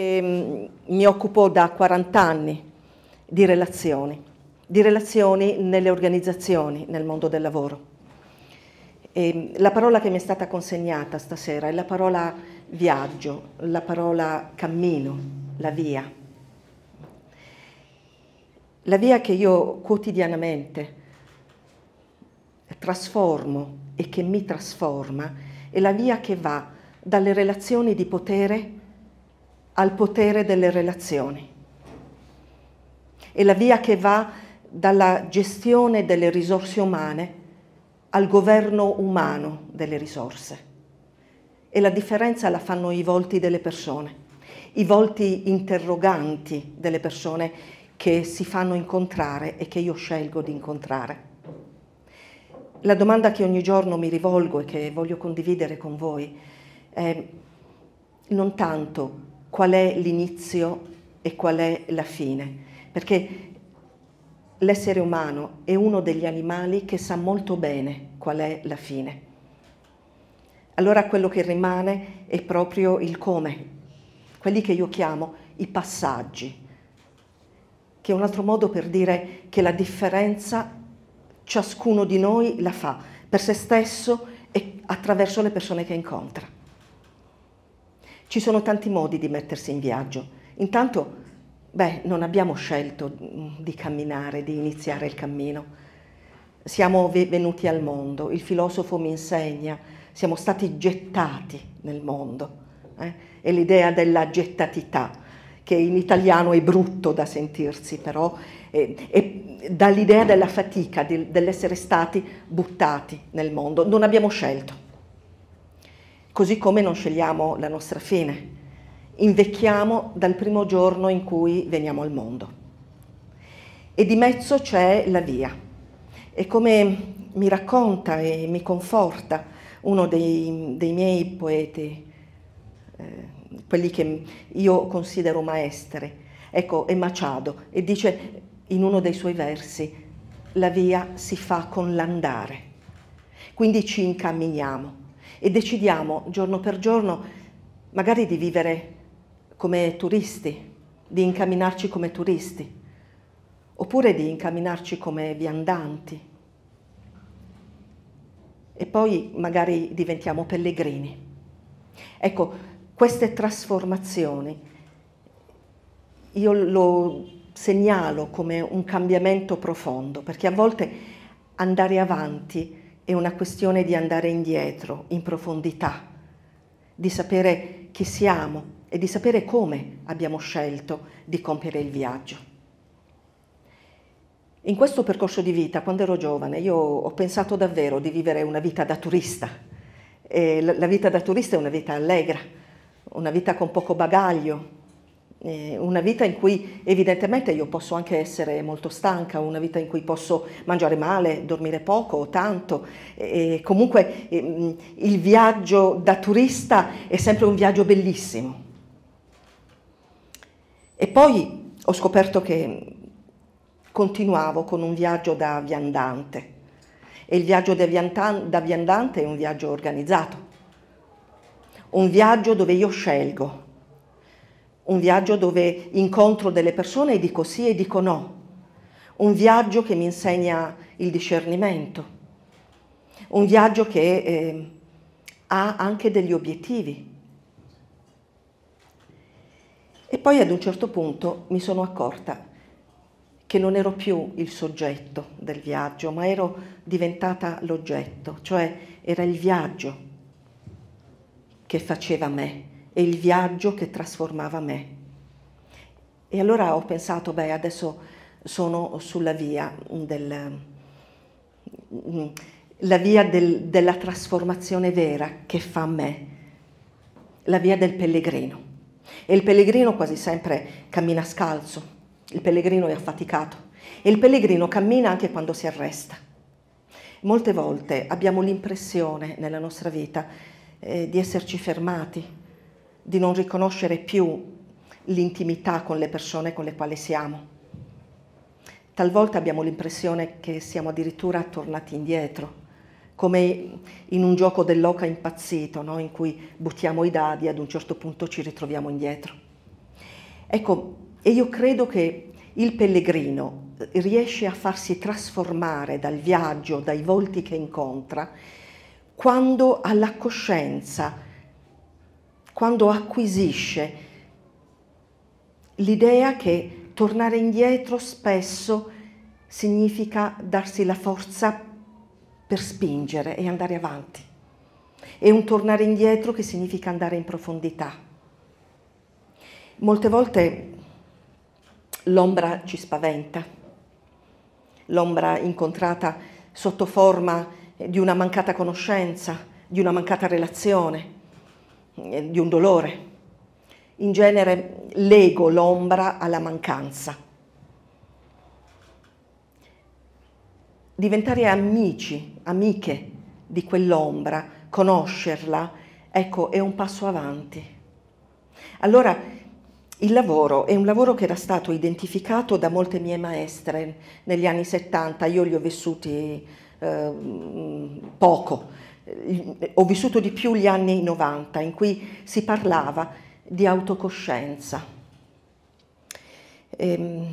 Ehm, mi occupo da 40 anni di relazioni, di relazioni nelle organizzazioni, nel mondo del lavoro. E ehm, la parola che mi è stata consegnata stasera è la parola viaggio, la parola cammino, la via. La via che io quotidianamente trasformo e che mi trasforma è la via che va dalle relazioni di potere al potere delle relazioni. È la via che va dalla gestione delle risorse umane al governo umano delle risorse. E la differenza la fanno i volti delle persone, i volti interroganti delle persone che si fanno incontrare e che io scelgo di incontrare. La domanda che ogni giorno mi rivolgo e che voglio condividere con voi è non tanto qual è l'inizio e qual è la fine, perché l'essere umano è uno degli animali che sa molto bene qual è la fine. Allora quello che rimane è proprio il come, quelli che io chiamo i passaggi, che è un altro modo per dire che la differenza ciascuno di noi la fa per se stesso e attraverso le persone che incontra. Ci sono tanti modi di mettersi in viaggio. Intanto, beh, non abbiamo scelto mm, di camminare, di iniziare il cammino. Siamo venuti al mondo, il filosofo mi insegna, siamo stati gettati nel mondo. Eh? E l'idea della gettatità, che in italiano è brutto da sentirsi, però è, e dall'idea della fatica, dell'essere stati buttati nel mondo. Non abbiamo scelto così come non scegliamo la nostra fine. Invecchiamo dal primo giorno in cui veniamo al mondo. E di mezzo c'è la via. E come mi racconta e mi conforta uno dei, dei miei poeti, eh, quelli che io considero maestri, ecco, è Machado, e dice in uno dei suoi versi, la via si fa con l'andare, quindi ci incamminiamo e decidiamo giorno per giorno magari di vivere come turisti, di incamminarci come turisti, oppure di incamminarci come viandanti. E poi magari diventiamo pellegrini. Ecco, queste trasformazioni io lo segnalo come un cambiamento profondo, perché a volte andare avanti è una questione di andare indietro, in profondità, di sapere chi siamo e di sapere come abbiamo scelto di compiere il viaggio. In questo percorso di vita, quando ero giovane, io ho pensato davvero di vivere una vita da turista. E la vita da turista è una vita allegra, una vita con poco bagaglio, eh, una vita in cui evidentemente io posso anche essere molto stanca, una vita in cui posso mangiare male, dormire poco o tanto. E comunque ehm, il viaggio da turista è sempre un viaggio bellissimo. E poi ho scoperto che continuavo con un viaggio da viandante e il viaggio da viandante è un viaggio organizzato, un viaggio dove io scelgo un viaggio dove incontro delle persone e dico sì e dico no, un viaggio che mi insegna il discernimento, un viaggio che eh, ha anche degli obiettivi. E poi ad un certo punto mi sono accorta che non ero più il soggetto del viaggio, ma ero diventata l'oggetto, cioè era il viaggio che faceva me, e il viaggio che trasformava me. E allora ho pensato, beh, adesso sono sulla via, del, via del, della trasformazione vera che fa me, la via del pellegrino. E il pellegrino quasi sempre cammina scalzo, il pellegrino è affaticato e il pellegrino cammina anche quando si arresta. Molte volte abbiamo l'impressione nella nostra vita eh, di esserci fermati, di non riconoscere più l'intimità con le persone con le quali siamo. Talvolta abbiamo l'impressione che siamo addirittura tornati indietro, come in un gioco dell'oca impazzito, no? in cui buttiamo i dadi e ad un certo punto ci ritroviamo indietro. Ecco, e io credo che il pellegrino riesce a farsi trasformare dal viaggio, dai volti che incontra, quando ha la coscienza quando acquisisce l'idea che tornare indietro spesso significa darsi la forza per spingere e andare avanti. È un tornare indietro che significa andare in profondità. Molte volte l'ombra ci spaventa, l'ombra incontrata sotto forma di una mancata conoscenza, di una mancata relazione, eh, di un dolore. In genere lego l'ombra alla mancanza. Diventare amici, amiche di quell'ombra, conoscerla, ecco, è un passo avanti. Allora, il lavoro è un lavoro che era stato identificato da molte mie maestre negli anni 70, io li ho vissuti eh, poco, eh, ho vissuto di più gli anni 90 in cui si parlava di autocoscienza. Ehm,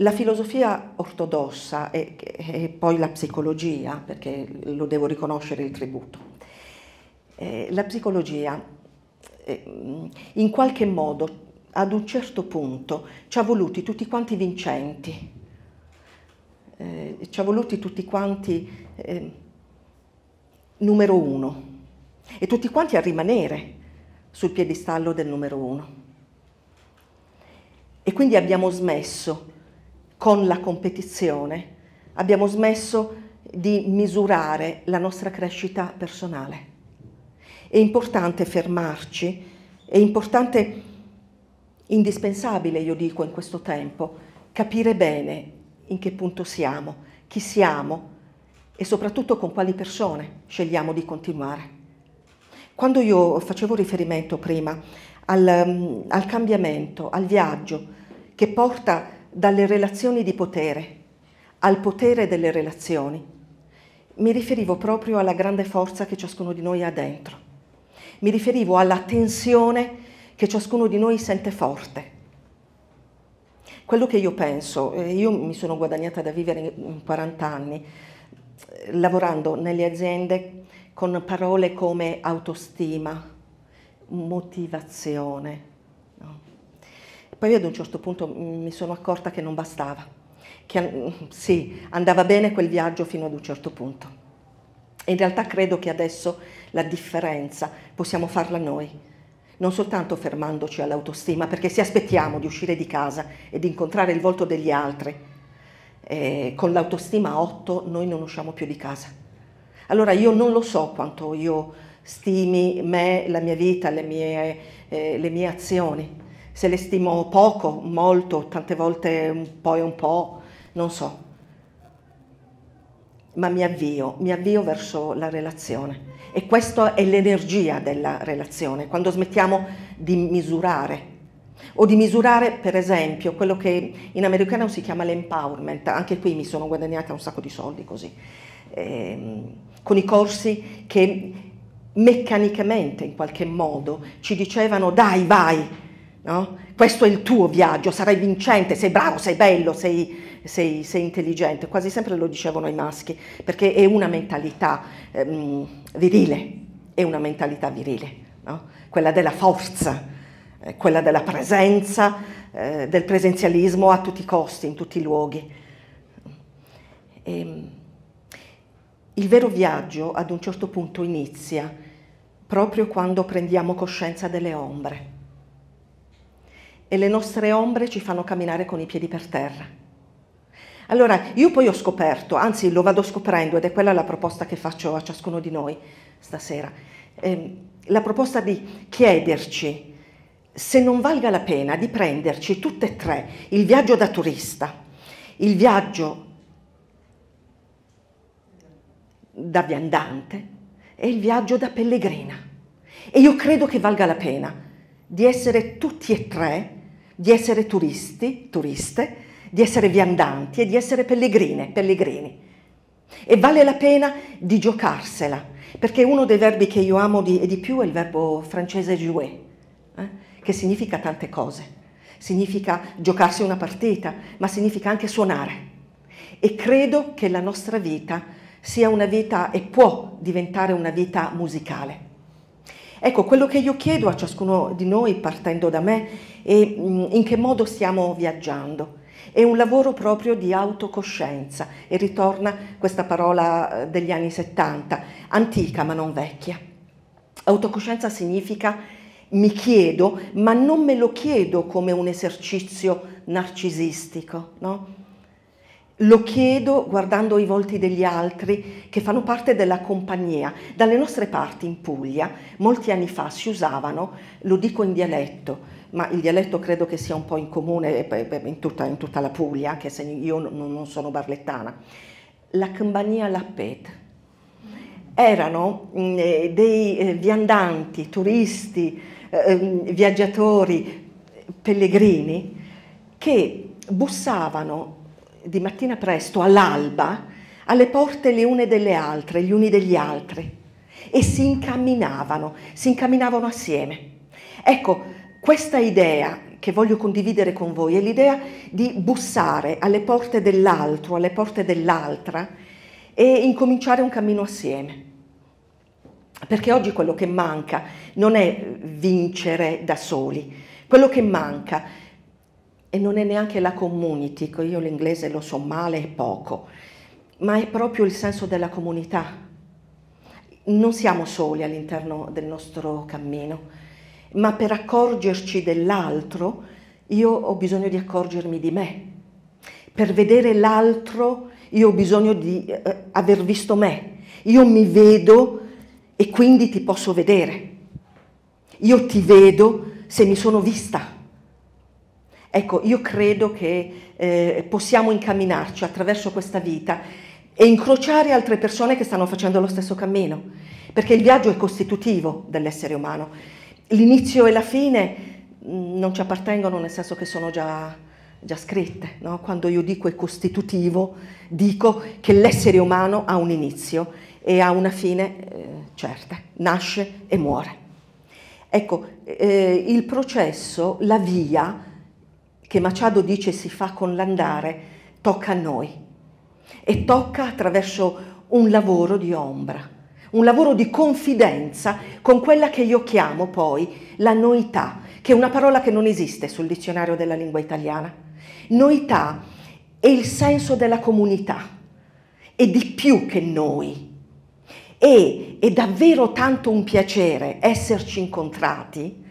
la filosofia ortodossa e, e, poi la psicologia, perché lo devo riconoscere il tributo, eh, la psicologia eh, in qualche modo ad un certo punto ci ha voluti tutti quanti vincenti, eh, ci ha voluti tutti quanti ehm, numero uno e tutti quanti a rimanere sul piedistallo del numero uno. E quindi abbiamo smesso con la competizione, abbiamo smesso di misurare la nostra crescita personale. È importante fermarci, è importante, indispensabile io dico in questo tempo, capire bene in che punto siamo, chi siamo, e soprattutto con quali persone scegliamo di continuare. Quando io facevo riferimento prima al, mm, al cambiamento, al viaggio che porta dalle relazioni di potere al potere delle relazioni, mi riferivo proprio alla grande forza che ciascuno di noi ha dentro, mi riferivo alla tensione che ciascuno di noi sente forte. Quello che io penso, eh, io mi sono guadagnata da vivere in 40 anni, lavorando nelle aziende con parole come autostima, motivazione. No? Poi ad un certo punto mi sono accorta che non bastava, che sì, andava bene quel viaggio fino ad un certo punto. In realtà credo che adesso la differenza possiamo farla noi, non soltanto fermandoci all'autostima, perché se aspettiamo di uscire di casa e di incontrare il volto degli altri eh, con l'autostima a 8 noi non usciamo più di casa. Allora io non lo so quanto io stimi me, la mia vita, le mie, eh, le mie azioni. Se le stimo poco, molto, tante volte un po' e un po', non so. Ma mi avvio, mi avvio verso la relazione. E questa è l'energia della relazione, quando smettiamo di misurare o di misurare per esempio quello che in americano si chiama l'empowerment, anche qui mi sono guadagnata un sacco di soldi così, ehm, con i corsi che meccanicamente in qualche modo ci dicevano dai vai, no? questo è il tuo viaggio, sarai vincente, sei bravo, sei bello, sei, sei, sei intelligente, quasi sempre lo dicevano i maschi, perché è una mentalità ehm, virile, è una mentalità virile, no? quella della forza eh, quella della presenza, eh, del presenzialismo a tutti i costi, in tutti i luoghi. E, ehm, il vero viaggio ad un certo punto inizia proprio quando prendiamo coscienza delle ombre e le nostre ombre ci fanno camminare con i piedi per terra. Allora, io poi ho scoperto, anzi lo vado scoprendo, ed è quella la proposta che faccio a ciascuno di noi stasera, eh, la proposta di chiederci se non valga la pena di prenderci tutte e tre il viaggio da turista, il viaggio da viandante e il viaggio da pellegrina. E io credo che valga la pena di essere tutti e tre, di essere turisti, turiste, di essere viandanti e di essere pellegrine, pellegrini. E vale la pena di giocarsela, perché uno dei verbi che io amo di, di più è il verbo francese jouer. Eh? che significa tante cose. Significa giocarsi una partita, ma significa anche suonare. E credo che la nostra vita sia una vita e può diventare una vita musicale. Ecco, quello che io chiedo a ciascuno di noi partendo da me è mm, in che modo stiamo viaggiando. È un lavoro proprio di autocoscienza e ritorna questa parola eh, degli anni 70, antica ma non vecchia. Autocoscienza significa mi chiedo, ma non me lo chiedo come un esercizio narcisistico, no? Lo chiedo guardando i volti degli altri che fanno parte della compagnia. Dalle nostre parti in Puglia, molti anni fa si usavano, lo dico in dialetto, ma il dialetto credo che sia un po' in comune eh, in tutta, in tutta la Puglia, anche se io non sono barlettana, la compagnia Lappet. Erano mm, eh, dei eh, viandanti, turisti, eh, ehm, viaggiatori, pellegrini, che bussavano di mattina presto all'alba alle porte le une delle altre, gli uni degli altri e si incamminavano, si incamminavano assieme. Ecco, questa idea che voglio condividere con voi è l'idea di bussare alle porte dell'altro, alle porte dell'altra e incominciare un cammino assieme. Perché oggi quello che manca non è vincere da soli, quello che manca e non è neanche la community, ecco, io l'inglese lo so male e poco, ma è proprio il senso della comunità. Non siamo soli all'interno del nostro cammino, ma per accorgerci dell'altro io ho bisogno di accorgermi di me. Per vedere l'altro io ho bisogno di eh, aver visto me. Io mi vedo e quindi ti posso vedere. Io ti vedo se mi sono vista. Ecco, io credo che eh, possiamo incamminarci attraverso questa vita e incrociare altre persone che stanno facendo lo stesso cammino, perché il viaggio è costitutivo dell'essere umano. L'inizio e la fine mh, mm, non ci appartengono nel senso che sono già già scritte. No? Quando io dico è costitutivo, dico che l'essere umano ha un inizio e ha una fine eh, certa, nasce e muore. Ecco, eh, il processo, la via che Machado dice si fa con l'andare, tocca a noi e tocca attraverso un lavoro di ombra, un lavoro di confidenza con quella che io chiamo poi la noità, che è una parola che non esiste sul dizionario della lingua italiana Noità è il senso della comunità, è di più che noi. E è davvero tanto un piacere esserci incontrati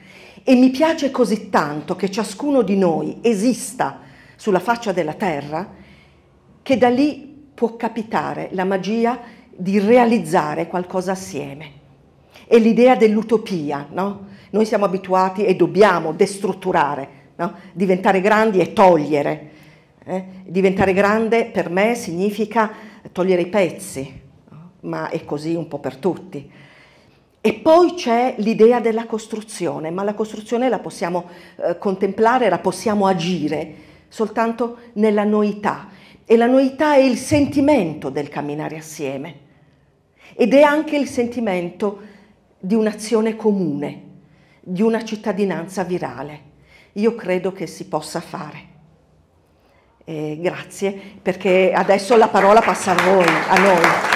e mi piace così tanto che ciascuno di noi esista sulla faccia della terra che da lì può capitare la magia di realizzare qualcosa assieme. È l'idea dell'utopia, no? Noi siamo abituati e dobbiamo destrutturare no? diventare grandi è togliere, eh? diventare grande per me significa togliere i pezzi, no? ma è così un po' per tutti. E poi c'è l'idea della costruzione, ma la costruzione la possiamo eh, contemplare, la possiamo agire soltanto nella noità. E la noità è il sentimento del camminare assieme ed è anche il sentimento di un'azione comune, di una cittadinanza virale io credo che si possa fare. Eh, grazie, perché adesso la parola passa a voi, a noi.